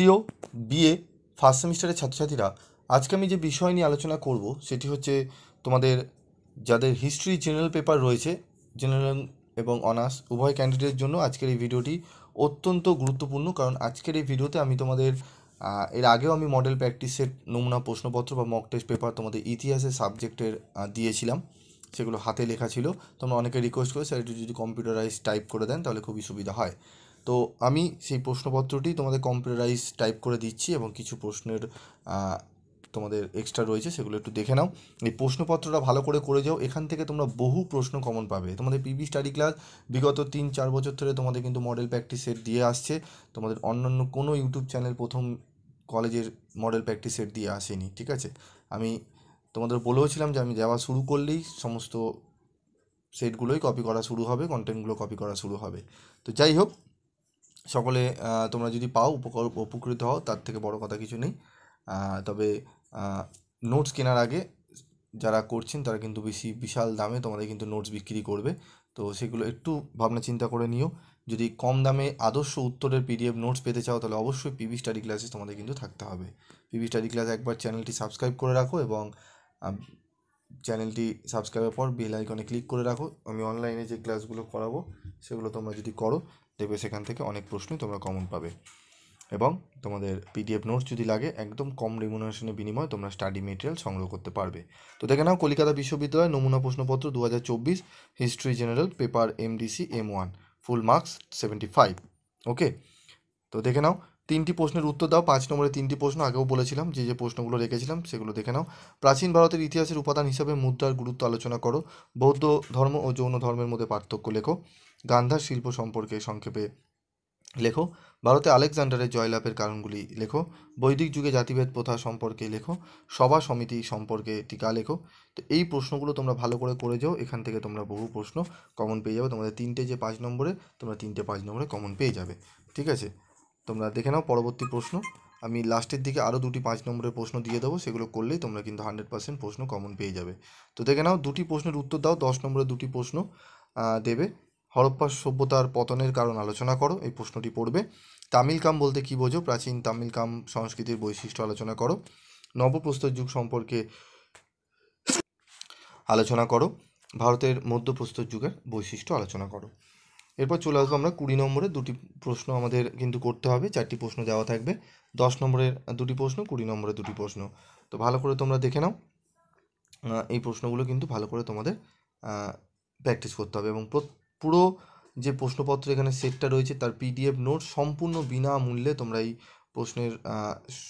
প্রিয় BA first সেমিস্টারের ছাত্রছাত্রীরা আজকে আমি যে বিষয় নিয়ে আলোচনা করব সেটি হচ্ছে তোমাদের যাদের হিস্ট্রি জেনারেল পেপার রয়েছে জেনারেল এবং অনার্স উভয় ক্যান্ডিডেটের জন্য আজকের এই ভিডিওটি অত্যন্ত গুরুত্বপূর্ণ কারণ আজকের এই ভিডিওতে আমি তোমাদের এর আগেও আমি মডেল প্র্যাকটিসের নমুনা প্রশ্নপত্র বা মক টেস্ট পেপার তোমাদের ইতিহাসের সাবজেক্টের দিয়েছিলাম সেগুলো হাতে লেখা ছিল তোমরা অনেকে রিকোয়েস্ট করে স্যার যদি কম্পিউটারাইজ টাইপ করে দেন তাহলে খুবই সুবিধা হয় তো আমি সেই প্রশ্নপত্রটি তোমাদের কম্পিউটারাইজ টাইপ করে দিচ্ছি এবং কিছু প্রশ্নের তোমাদের এক্সট্রা রয়েছে সেগুলো একটু দেখে নাও এই প্রশ্নপত্রটা ভালো করে করে যাও এখান থেকে তোমরা বহু প্রশ্ন কমন পাবে তোমাদের পিবি স্টাডি ক্লাস বিগত তিন চার বছর ধরে তোমাদের কিন্তু মডেল প্র্যাকটিস সেট দিয়ে আসছে তোমাদের অন্যান্য কোনো ইউটিউব চ্যানেল প্রথম কলেজের মডেল প্র্যাকটিস সেট দিয়ে আসেনি ঠিক আছে আমি তোমাদের বলেওছিলাম যে আমি যাওয়া শুরু করলেই সমস্ত সেটগুলোই কপি করা শুরু হবে কন্টেন্টগুলো কপি করা শুরু হবে তো যাই হোক সকলে তোমরা যদি পাও উপকার উপকৃত হও তার থেকে বড় কথা কিছু নেই তবে নোটস কেনার আগে যারা করছেন তারা কিন্তু বেশি বিশাল দামে তোমাদের কিন্তু নোটস বিক্রি করবে তো সেগুলো একটু ভাবনা চিন্তা করে নিও যদি কম দামে আদর্শ উত্তরের পিডিএফ নোটস পেতে চাও তাহলে অবশ্যই পিবি স্টাডি ক্লাসে তোমাদের কিন্তু থাকতে হবে পিবি স্টাডি ক্লাস একবার চ্যানেলটি সাবস্ক্রাইব করে রাখো এবং চ্যানেলটি সাবস্ক্রাইবের পর বেল আইকনে ক্লিক করে রাখো আমি অনলাইনে যে ক্লাসগুলো করাবো সেগুলো তোমরা যদি করো দেখবে সেখান থেকে অনেক প্রশ্নই তোমরা কমন পাবে এবং তোমাদের পিডিএফ নোটস যদি লাগে একদম কম রেমুনারেশনের বিনিময়ে তোমরা স্টাডি মেটেরিয়াল সংগ্রহ করতে পারবে তো দেখে নাও কলকাতা বিশ্ববিদ্যালয় নমুনা প্রশ্নপত্র দু হাজার চব্বিশ history general paper MDC M one full marks seventy five okay তো দেখে নাও তিনটি প্রশ্নের উত্তর দাও পাঁচ নম্বরে তিনটি প্রশ্ন আগেও বলেছিলাম যে যে প্রশ্নগুলো রেখেছিলাম সেগুলো দেখে নাও প্রাচীন ভারতের ইতিহাসের উপাদান হিসাবে মুদ্রার গুরুত্ব আলোচনা করো বৌদ্ধ ধর্ম ও যৌন ধর্মের মধ্যে পার্থক্য লেখো গান্ধার শিল্প সম্পর্কে সংক্ষেপে লেখো ভারতে আলেকজান্ডারের জয়লাভের কারণগুলি লেখো বৈদিক যুগে জাতিভেদ প্রথা সম্পর্কে লেখো সভা সমিতি সম্পর্কে টিকা লেখো তো এই প্রশ্নগুলো তোমরা ভালো করে করে যাও এখান থেকে তোমরা বহু প্রশ্ন কমন পেয়ে যাবে তোমাদের তিনটে যে পাঁচ নম্বরে তোমরা তিনটে পাঁচ নম্বরে কমন পেয়ে যাবে ঠিক আছে তোমরা দেখে নাও পরবর্তী প্রশ্ন আমি লাস্টের দিকে আরও দুটি পাঁচ নম্বরের প্রশ্ন দিয়ে দেবো সেগুলো করলেই তোমরা কিন্তু হান্ড্রেড পার্সেন্ট প্রশ্ন কমন পেয়ে যাবে তো দেখে নাও দুটি প্রশ্নের উত্তর দাও দশ নম্বরের দুটি প্রশ্ন দেবে হরপ্পা সভ্যতার পতনের কারণ আলোচনা করো এই প্রশ্নটি পড়বে তামিলকাম বলতে কী বোঝো প্রাচীন তামিলকাম সংস্কৃতির বৈশিষ্ট্য আলোচনা করো নবপ্রস্তর যুগ সম্পর্কে আলোচনা করো ভারতের মধ্যপ্রস্তর যুগের বৈশিষ্ট্য আলোচনা করো এরপর চলে আসবো আমরা কুড়ি নম্বরে দুটি প্রশ্ন আমাদের কিন্তু করতে হবে চারটি প্রশ্ন দেওয়া থাকবে দশ নম্বরের দুটি প্রশ্ন কুড়ি নম্বরের দুটি প্রশ্ন তো ভালো করে তোমরা দেখে নাও এই প্রশ্নগুলো কিন্তু ভালো করে তোমাদের প্র্যাকটিস করতে হবে এবং প্রত্যেক পুরো যে প্রশ্নপত্র এখানে সেটটা রয়েছে তার পিডিএফ নোট সম্পূর্ণ বিনামূল্যে তোমরা এই প্রশ্নের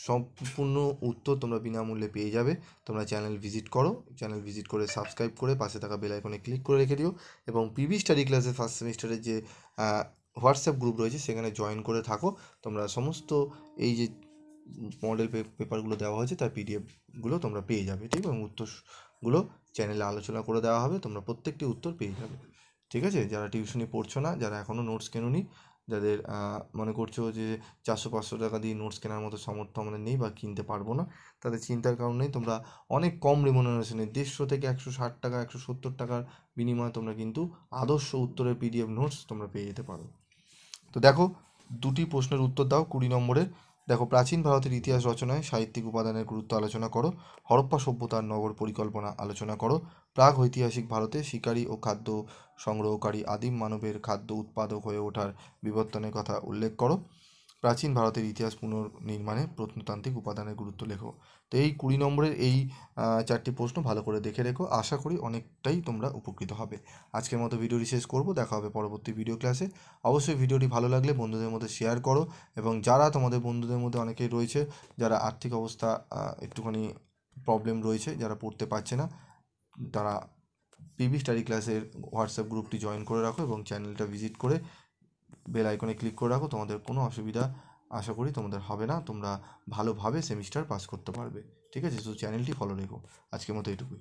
সম্পূর্ণ উত্তর তোমরা বিনামূল্যে পেয়ে যাবে তোমরা চ্যানেল ভিজিট করো চ্যানেল ভিজিট করে সাবস্ক্রাইব করে পাশে থাকা বেলাইকনে ক্লিক করে রেখে দিও এবং পিবি স্টাডি ক্লাসে ফার্স্ট সেমিস্টারের যে হোয়াটসঅ্যাপ গ্রুপ রয়েছে সেখানে জয়েন করে থাকো তোমরা সমস্ত এই যে মডেল পেপারগুলো দেওয়া হয়েছে তার পিডিএফগুলো তোমরা পেয়ে যাবে ঠিক এবং উত্তরগুলো চ্যানেলে আলোচনা করে দেওয়া হবে তোমরা প্রত্যেকটি উত্তর পেয়ে যাবে ঠিক আছে যারা টিউশনি পড়ছো না যারা এখনও নোটস নি যাদের মনে করছো যে চারশো পাঁচশো টাকা দিয়ে নোটস কেনার মতো সামর্থ্য আমাদের নেই বা কিনতে পারবো না তাদের চিন্তার কারণেই তোমরা অনেক কম রিমোনারেশনে দেড়শো থেকে একশো ষাট টাকা একশো সত্তর টাকার বিনিময়ে তোমরা কিন্তু আদর্শ উত্তরের পিডিএফ নোটস তোমরা পেয়ে যেতে পারো তো দেখো দুটি প্রশ্নের উত্তর দাও কুড়ি নম্বরের দেখো প্রাচীন ভারতের ইতিহাস রচনায় সাহিত্যিক উপাদানের গুরুত্ব আলোচনা করো হরপ্পা সভ্যতার নগর পরিকল্পনা আলোচনা করো প্রাগ ঐতিহাসিক ভারতে শিকারী ও খাদ্য সংগ্রহকারী আদিম মানবের খাদ্য উৎপাদক হয়ে ওঠার বিবর্তনের কথা উল্লেখ করো প্রাচীন ভারতের ইতিহাস পুনর্নির্মাণে প্রত্নতান্ত্রিক উপাদানের গুরুত্ব লেখো তো এই কুড়ি নম্বরের এই চারটি প্রশ্ন ভালো করে দেখে রেখো আশা করি অনেকটাই তোমরা উপকৃত হবে আজকের মতো ভিডিওটি শেষ করব দেখা হবে পরবর্তী ভিডিও ক্লাসে অবশ্যই ভিডিওটি ভালো লাগলে বন্ধুদের মধ্যে শেয়ার করো এবং যারা তোমাদের বন্ধুদের মধ্যে অনেকেই রয়েছে যারা আর্থিক অবস্থা একটুখানি প্রবলেম রয়েছে যারা পড়তে পারছে না তারা পিবি স্টাডি ক্লাসের হোয়াটসঅ্যাপ গ্রুপটি জয়েন করে রাখো এবং চ্যানেলটা ভিজিট করে বেল আইকনে ক্লিক করে রাখো তোমাদের কোনো অসুবিধা আশা করি তোমাদের হবে না তোমরা ভালোভাবে সেমিস্টার পাস করতে পারবে ঠিক আছে তো চ্যানেলটি ফলো রেখো আজকের মতো এটুকুই